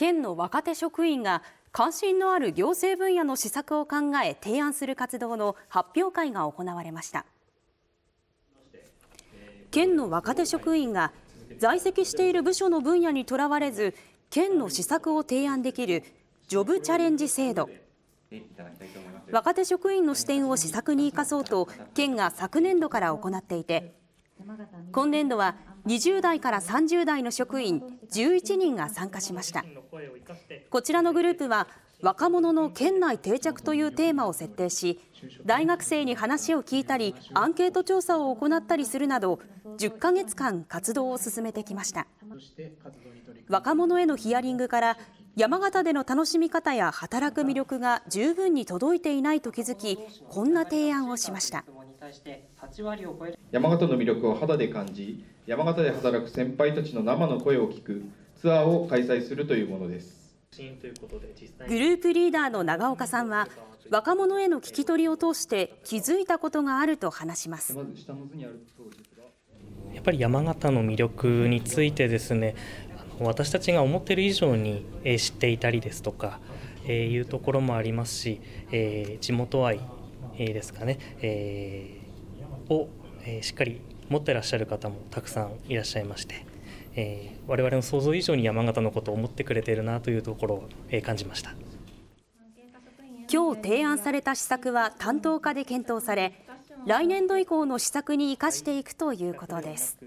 県の若手職員が関心のある行政分野の施策を考え提案する活動の発表会が行われました県の若手職員が在籍している部署の分野にとらわれず県の施策を提案できるジョブチャレンジ制度若手職員の視点を施策に生かそうと県が昨年度から行っていて今年度は20代から30代の職員11人が参加しましたこちらのグループは若者の県内定着というテーマを設定し大学生に話を聞いたりアンケート調査を行ったりするなど10ヶ月間活動を進めてきました若者へのヒアリングから山形での楽しみ方や働く魅力が十分に届いていないと気づきこんな提案をしました。対して8割を超える山形の魅力を肌で感じ山形で働く先輩たちの生の声を聞くツアーを開催するというものですグループリーダーの長岡さんは若者への聞き取りを通して気づいたことがあると話しますやっぱり山形の魅力についてですね私たちが思っている以上に知っていたりですとかいうところもありますし地元愛ですかねを、えしっかり持ってらっしゃる方もたくさんいらっしゃいまして、えー、我々の想像以上に山形のことを思ってくれているなというところを、え感じました今日提案された施策は担当課で検討され来年度以降の施策に生かしていくということです。